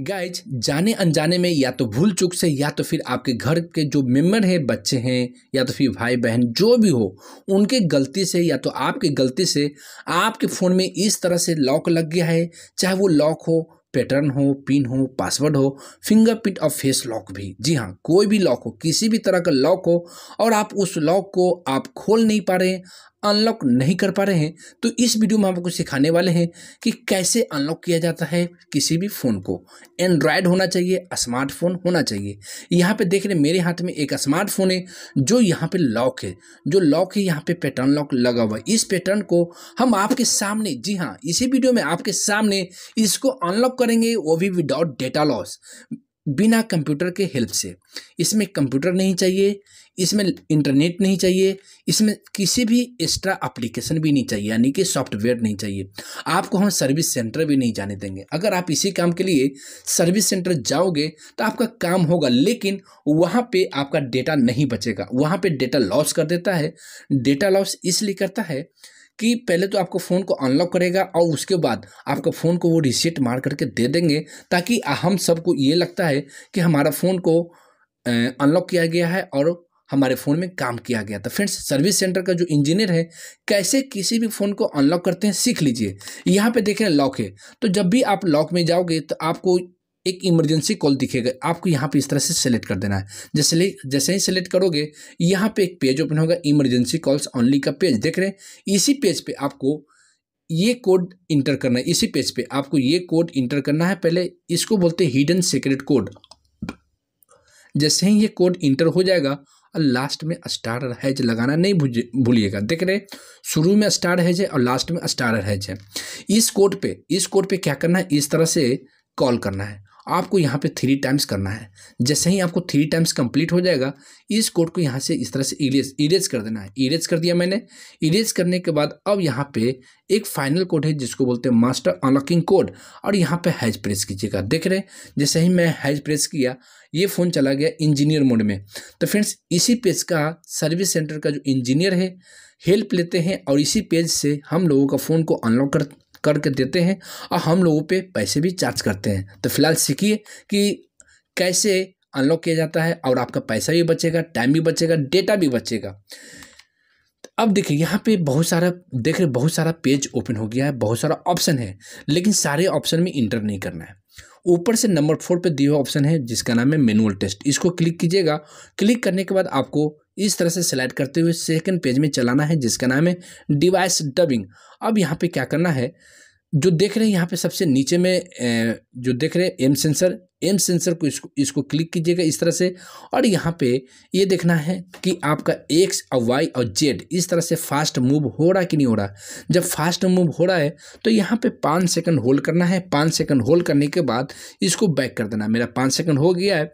guys जाने अनजाने में या तो भूल चुक से या तो फिर आपके घर के जो मेम्बर हैं बच्चे हैं या तो फिर भाई बहन जो भी हो उनके गलती से या तो आपके गलती से आपके फ़ोन में इस तरह से लॉक लग गया है चाहे वो लॉक हो पैटर्न हो पिन हो पासवर्ड हो फिंगरप्रिंट और फेस लॉक भी जी हाँ कोई भी लॉक हो किसी भी तरह का लॉक हो और आप उस लॉक को आप खोल नहीं पा रहे अनलॉक नहीं कर पा रहे हैं तो इस वीडियो में आपको सिखाने वाले हैं कि कैसे अनलॉक किया जाता है किसी भी फ़ोन को एंड्रॉयड होना चाहिए स्मार्टफोन होना चाहिए यहाँ पे देख रहे मेरे हाथ में एक स्मार्टफोन है जो यहाँ पे लॉक है जो लॉक है यहाँ पे पैटर्न लॉक लगा हुआ है इस पैटर्न को हम आपके सामने जी हाँ इसी वीडियो में आपके सामने इसको अनलॉक करेंगे वो भी विदाउट डेटा लॉस बिना कंप्यूटर के हेल्प से इसमें कंप्यूटर नहीं चाहिए इसमें इंटरनेट नहीं चाहिए इसमें किसी भी एक्स्ट्रा एप्लीकेशन भी नहीं चाहिए यानी कि सॉफ्टवेयर नहीं चाहिए आपको हम सर्विस सेंटर भी नहीं जाने देंगे अगर आप इसी काम के लिए सर्विस सेंटर जाओगे तो आपका काम होगा लेकिन वहाँ पे आपका डेटा नहीं बचेगा वहाँ पे डेटा लॉस कर देता है डेटा लॉस इसलिए करता है कि पहले तो आपको फ़ोन को अनलॉक करेगा और उसके बाद आपका फ़ोन को वो रिसेट मार करके दे देंगे ताकि हम सबको ये लगता है कि हमारा फ़ोन को अनलॉक किया गया है और हमारे फ़ोन में काम किया गया था फ्रेंड्स सर्विस सेंटर का जो इंजीनियर है कैसे किसी भी फ़ोन को अनलॉक करते हैं सीख लीजिए यहाँ पे देखें लॉक है तो जब भी आप लॉक में जाओगे तो आपको एक इमरजेंसी कॉल दिखेगा आपको यहाँ पे इस तरह से सेलेक्ट कर देना है जैसे जैसे ही सेलेक्ट करोगे यहाँ पे एक पेज ओपन होगा इमरजेंसी कॉल्स ऑनली का पेज देख रहे हैं इसी पेज पे आपको ये कोड इंटर करना है इसी पेज पे आपको ये कोड इंटर करना है पहले इसको बोलते हैं हिडन सीक्रेट कोड जैसे ही ये कोड इंटर हो जाएगा और लास्ट में स्टार हैज लगाना नहीं भूलिएगा देख रहे शुरू में स्टार हैज है और लास्ट में स्टार हैज है इस कोड पे इस कोड पे क्या करना है इस तरह से कॉल करना है आपको यहाँ पे थ्री टाइम्स करना है जैसे ही आपको थ्री टाइम्स कंप्लीट हो जाएगा इस कोड को यहाँ से इस तरह से इरेज इरेज कर देना है इरेज कर दिया मैंने इरेज करने के बाद अब यहाँ पे एक फाइनल कोड है जिसको बोलते हैं मास्टर अनलॉकिंग कोड और यहाँ पे हैज प्रेस कीजिएगा देख रहे हैं जैसे ही मैं हैज प्रेस किया ये फ़ोन चला गया इंजीनियर मोड में तो फ्रेंड्स इसी पेज का सर्विस सेंटर का जो इंजीनियर है हेल्प लेते हैं और इसी पेज से हम लोगों का फ़ोन को अनलॉक कर करके देते हैं और हम लोगों पे पैसे भी चार्ज करते हैं तो फिलहाल सीखिए कि कैसे अनलॉक किया जाता है और आपका पैसा भी बचेगा टाइम भी बचेगा डेटा भी बचेगा तो अब देखिए यहाँ पे बहुत सारा देख रहे बहुत सारा पेज ओपन हो गया है बहुत सारा ऑप्शन है लेकिन सारे ऑप्शन में इंटर नहीं करना है ऊपर से नंबर फोर पे दिए हुए ऑप्शन है जिसका नाम है मैनुअल टेस्ट इसको क्लिक कीजिएगा क्लिक करने के बाद आपको इस तरह से सिलेक्ट करते हुए सेकंड पेज में चलाना है जिसका नाम है डिवाइस डबिंग अब यहाँ पे क्या करना है जो देख रहे हैं यहाँ पे सबसे नीचे में जो देख रहे हैं एम सेंसर एम सेंसर को इसको इसको क्लिक कीजिएगा इस तरह से और यहाँ पे ये देखना है कि आपका एक्स और वाई और जेड इस तरह से फास्ट मूव हो रहा कि नहीं हो रहा जब फास्ट मूव हो रहा है तो यहाँ पे पाँच सेकंड होल्ड करना है पाँच सेकंड होल्ड करने के बाद इसको बैक कर देना है मेरा पाँच सेकंड हो गया है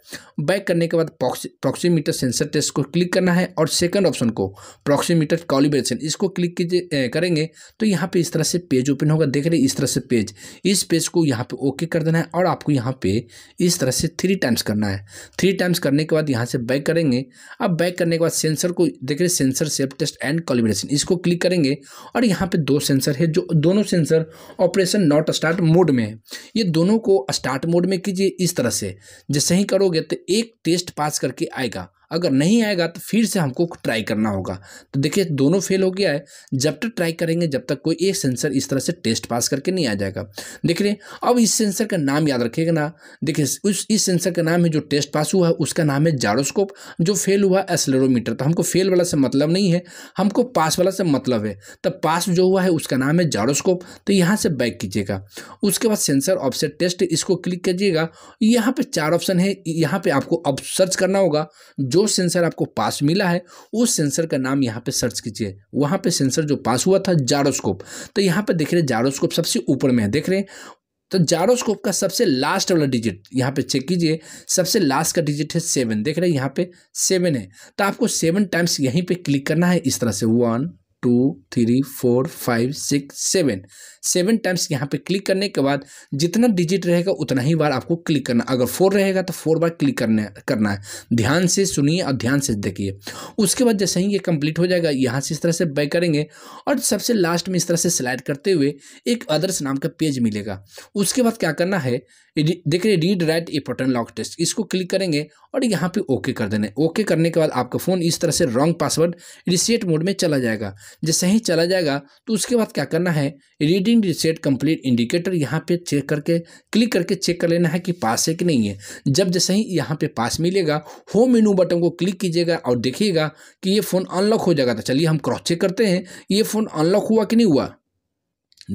बैक करने के बाद प्रॉक्सीमीटर सेंसर टेस्ट को क्लिक करना है और सेकेंड ऑप्शन को प्रॉक्सीमीटर कॉलिब्रेशन इसको क्लिक कीजिए करेंगे तो यहाँ पर इस तरह से पेज ओपन होगा देख रहे इस तरह से पेज इस पेज को यहाँ पर ओके कर देना है और आपको यहाँ पर इस तरह से थ्री टाइम्स करना है थ्री टाइम्स करने के बाद यहाँ से बैक करेंगे अब बैक करने के बाद सेंसर को देख रहे sensor self test and calibration इसको क्लिक करेंगे और यहाँ पे दो सेंसर है जो दोनों sensor operation not start mode में है ये दोनों को स्टार्ट मोड में कीजिए इस तरह से जैसे ही करोगे तो एक टेस्ट पास करके आएगा अगर नहीं आएगा तो फिर से हमको ट्राई करना होगा तो देखिए दोनों फेल हो गया है जब तक ट्राई करेंगे जब तक कोई एक सेंसर इस तरह से टेस्ट पास करके नहीं आ जाएगा देख रहे अब इस सेंसर का नाम याद रखिएगा ना देखिए उस इस सेंसर का नाम है जो टेस्ट पास हुआ है उसका नाम है जारोस्कोप जो फेल हुआ एसलेरोमीटर तो हमको फेल वाला से मतलब नहीं है हमको पास वाला से मतलब है तब तो पास जो हुआ है उसका नाम है जारोस्कोप तो यहाँ से बैक कीजिएगा उसके बाद सेंसर ऑफसेट टेस्ट इसको क्लिक कीजिएगा यहाँ पर चार ऑप्शन है यहाँ पर आपको अब सर्च करना होगा जो जो सेंसर आपको पास मिला है उस सेंसर का नाम यहाँ पे सर्च कीजिए वहाँ पे सेंसर जो पास हुआ था जारोस्कोप तो यहाँ पे देख रहे हैं जारोस्कोप सबसे ऊपर में है देख रहे हैं तो जारोस्कोप का सबसे लास्ट वाला डिजिट यहाँ पे चेक कीजिए सबसे लास्ट का डिजिट है सेवन देख रहे हैं यहाँ पे सेवन है तो आपको सेवन टाइम्स यहीं पे क्लिक करना है इस तरह से one two three four five six seven seven times यहाँ पे क्लिक करने के बाद जितना डिजिट रहेगा उतना ही बार आपको क्लिक करना अगर फोर रहेगा तो फोर बार क्लिक करने करना है ध्यान से सुनिए और ध्यान से देखिए उसके बाद जैसे ही ये कंप्लीट हो जाएगा यहाँ से इस तरह से बैक करेंगे और सबसे लास्ट में इस तरह से स्लाइड करते हुए एक अदर्स नाम का पेज मिलेगा उसके बाद क्या करना है देखिए read write pattern lock test इसको क्लिक करेंगे और यहाँ पे ओके कर देना है ओके करने के बाद आपका फ़ोन इस तरह से रॉन्ग पासवर्ड रिसेट मोड में चला जाएगा जैसे ही चला जाएगा तो उसके बाद क्या करना है रीडिंग रिसेट कंप्लीट इंडिकेटर यहाँ पे चेक करके क्लिक करके चेक कर लेना है कि पास है कि नहीं है जब जैसे ही यहाँ पे पास मिलेगा होम मेनू बटन को क्लिक कीजिएगा और देखिएगा कि ये फ़ोन अनलॉक हो जाएगा तो चलिए हम क्रॉस चेक करते हैं ये फ़ोन अनलॉक हुआ कि नहीं हुआ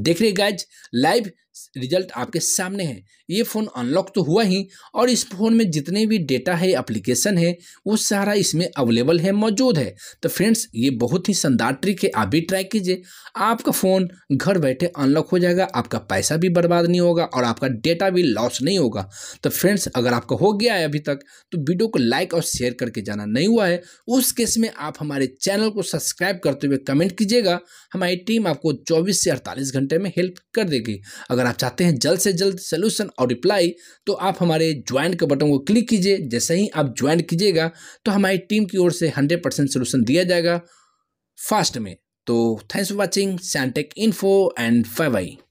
देख रहे गाइज लाइव रिजल्ट आपके सामने है ये फ़ोन अनलॉक तो हुआ ही और इस फ़ोन में जितने भी डेटा है एप्लीकेशन है वो सारा इसमें अवेलेबल है मौजूद है तो फ्रेंड्स ये बहुत ही शानदार ट्रिक है आप भी ट्राई कीजिए आपका फ़ोन घर बैठे अनलॉक हो जाएगा आपका पैसा भी बर्बाद नहीं होगा और आपका डेटा भी लॉस नहीं होगा तो फ्रेंड्स अगर आपका हो गया है अभी तक तो वीडियो को लाइक और शेयर करके जाना नहीं हुआ है उस केस में आप हमारे चैनल को सब्सक्राइब करते हुए कमेंट कीजिएगा हमारी टीम आपको चौबीस से अड़तालीस घंटे में हेल्प कर देगी अगर अगर आप चाहते हैं जल्द से जल्द सोल्यूशन और रिप्लाई तो आप हमारे ज्वाइन के बटन को क्लिक कीजिए जैसे ही आप ज्वाइन कीजिएगा तो हमारी टीम की ओर से हंड्रेड परसेंट सोल्यूशन दिया जाएगा फास्ट में तो thanks for watching Santech info and five